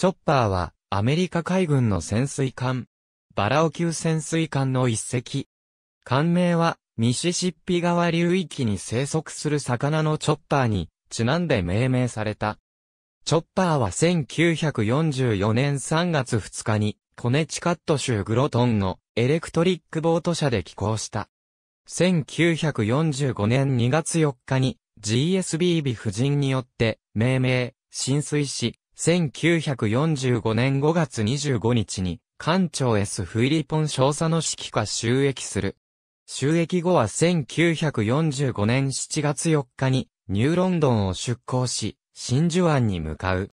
チョッパーは、アメリカ海軍の潜水艦、バラオ級潜水艦の一隻。艦名は、ミシシッピ川流域に生息する魚のチョッパーに、ちなんで命名された。チョッパーは1944年3月2日に、コネチカット州グロトンのエレクトリックボート社で寄港した。1945年2月4日に GSBB 夫人によって命名、浸水し、1945年5月25日に、艦長 S フィリポン少佐の指揮下収益する。収益後は1945年7月4日に、ニューロンドンを出港し、真珠湾に向かう。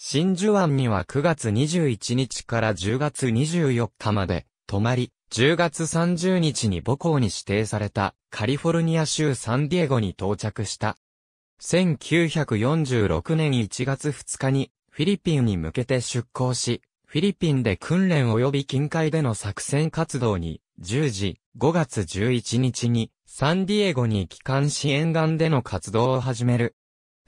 真珠湾には9月21日から10月24日まで、泊まり、10月30日に母校に指定されたカリフォルニア州サンディエゴに到着した。1946年1月2日にフィリピンに向けて出港し、フィリピンで訓練及び近海での作戦活動に、10時、5月11日に、サンディエゴに帰還し沿岸での活動を始める。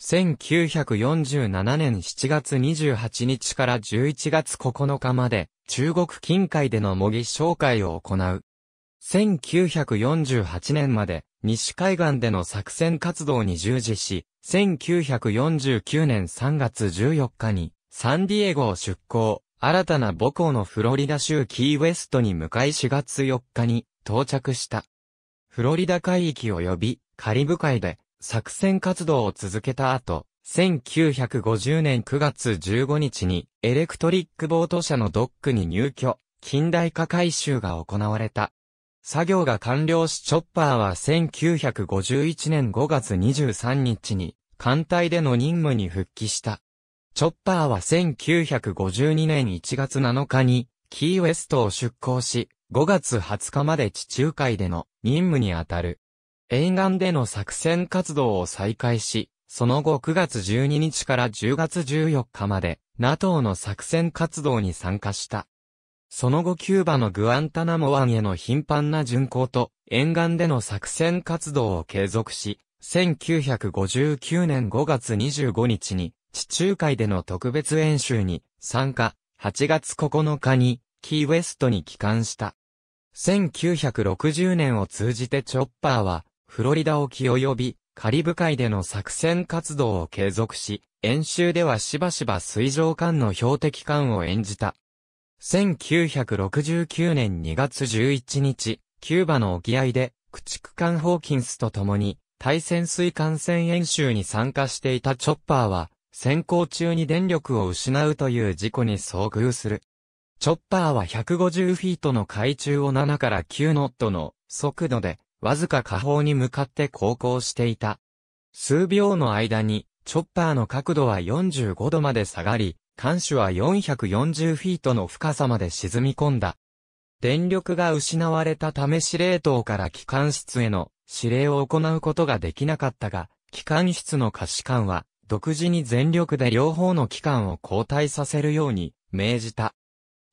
1947年7月28日から11月9日まで、中国近海での模擬紹介を行う。1948年まで、西海岸での作戦活動に従事し、1949年3月14日にサンディエゴを出港、新たな母校のフロリダ州キーウェストに向かい4月4日に到着した。フロリダ海域及びカリブ海で作戦活動を続けた後、1950年9月15日にエレクトリックボート社のドックに入居、近代化改修が行われた。作業が完了しチョッパーは1951年5月23日に艦隊での任務に復帰した。チョッパーは1952年1月7日にキーウェストを出港し、5月20日まで地中海での任務にあたる。沿岸での作戦活動を再開し、その後9月12日から10月14日まで NATO の作戦活動に参加した。その後キューバのグアンタナモ湾への頻繁な巡航と沿岸での作戦活動を継続し、1959年5月25日に地中海での特別演習に参加、8月9日にキーウェストに帰還した。1960年を通じてチョッパーはフロリダ沖及びカリブ海での作戦活動を継続し、演習ではしばしば水上艦の標的艦を演じた。1969年2月11日、キューバの沖合で、駆逐艦ホーキンスと共に、対潜水艦船演習に参加していたチョッパーは、潜航中に電力を失うという事故に遭遇する。チョッパーは150フィートの海中を7から9ノットの速度で、わずか下方に向かって航行していた。数秒の間に、チョッパーの角度は45度まで下がり、艦首は440フィートの深さまで沈み込んだ。電力が失われたため司令塔から機関室への指令を行うことができなかったが、機関室の可視官は独自に全力で両方の機関を交代させるように命じた。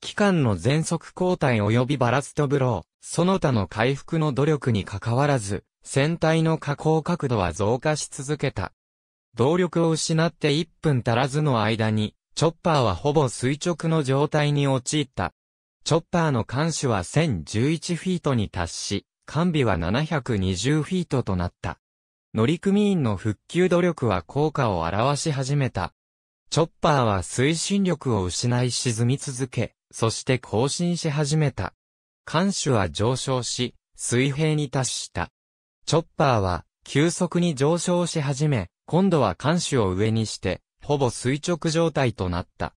機関の全速交代及びバラストブロー、その他の回復の努力に関わらず、船体の下降角度は増加し続けた。動力を失って1分足らずの間に、チョッパーはほぼ垂直の状態に陥った。チョッパーの艦首は1011フィートに達し、艦尾は720フィートとなった。乗組員の復旧努力は効果を表し始めた。チョッパーは推進力を失い沈み続け、そして更新し始めた。艦首は上昇し、水平に達した。チョッパーは急速に上昇し始め、今度は艦首を上にして、ほぼ垂直状態となった。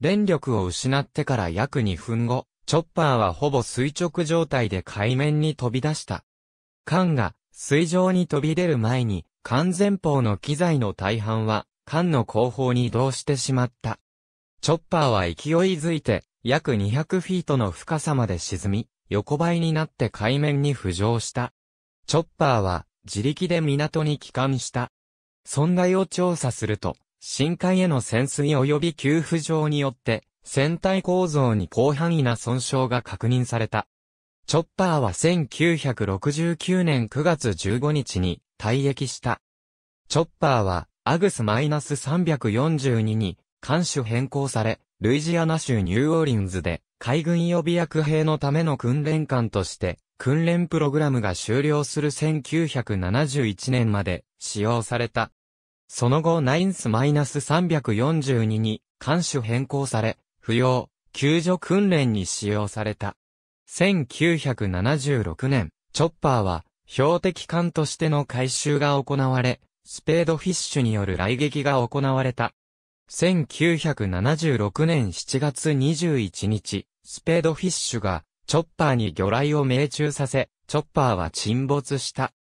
電力を失ってから約2分後、チョッパーはほぼ垂直状態で海面に飛び出した。艦が水上に飛び出る前に、艦前方の機材の大半は艦の後方に移動してしまった。チョッパーは勢いづいて約200フィートの深さまで沈み、横ばいになって海面に浮上した。チョッパーは自力で港に帰還した。損害を調査すると、深海への潜水及び給付上によって、船体構造に広範囲な損傷が確認された。チョッパーは1969年9月15日に退役した。チョッパーは、アグス -342 に、艦種変更され、ルイジアナ州ニューオーリンズで、海軍予備役兵のための訓練艦として、訓練プログラムが終了する1971年まで使用された。その後ナインス -342 に艦種変更され、不要、救助訓練に使用された。1976年、チョッパーは標的艦としての回収が行われ、スペードフィッシュによる雷撃が行われた。1976年7月21日、スペードフィッシュが、チョッパーに魚雷を命中させ、チョッパーは沈没した。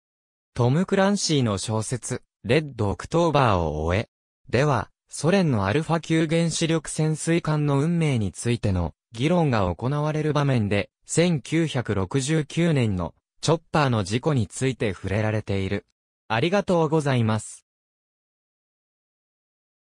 トム・クランシーの小説、レッドオクトーバーを終え、では、ソ連のアルファ級原子力潜水艦の運命についての議論が行われる場面で、1969年のチョッパーの事故について触れられている。ありがとうございます。